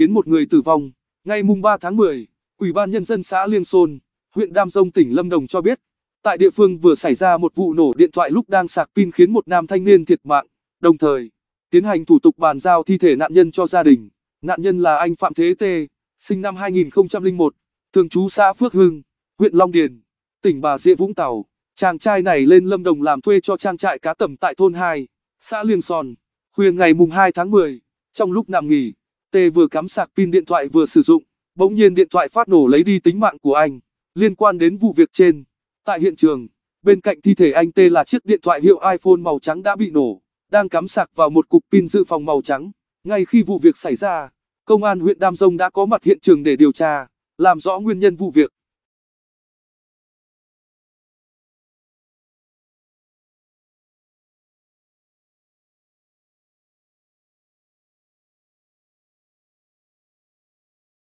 khiến một người tử vong. Ngày mùng 3 tháng 10, Ủy ban Nhân dân xã Liêng Sôn, huyện Đam Rông tỉnh Lâm Đồng cho biết, tại địa phương vừa xảy ra một vụ nổ điện thoại lúc đang sạc pin khiến một nam thanh niên thiệt mạng, đồng thời tiến hành thủ tục bàn giao thi thể nạn nhân cho gia đình. Nạn nhân là anh Phạm Thế Tê, sinh năm 2001, thường trú xã Phước Hưng, huyện Long Điền, tỉnh Bà Rịa Vũng Tàu. Chàng trai này lên Lâm Đồng làm thuê cho trang trại cá tầm tại thôn 2, xã Liêng Sòn. Khuya ngày mùng 2 tháng 10, trong lúc nằm nghỉ, Tê vừa cắm sạc pin điện thoại vừa sử dụng, bỗng nhiên điện thoại phát nổ lấy đi tính mạng của anh. Liên quan đến vụ việc trên, tại hiện trường, bên cạnh thi thể anh Tê là chiếc điện thoại hiệu iPhone màu trắng đã bị nổ, đang cắm sạc vào một cục pin dự phòng màu trắng. Ngay khi vụ việc xảy ra, công an huyện Đam Rông đã có mặt hiện trường để điều tra, làm rõ nguyên nhân vụ việc.